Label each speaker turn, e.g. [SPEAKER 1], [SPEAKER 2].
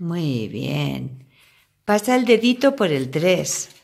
[SPEAKER 1] Muy bien. Pasa el dedito por el 3.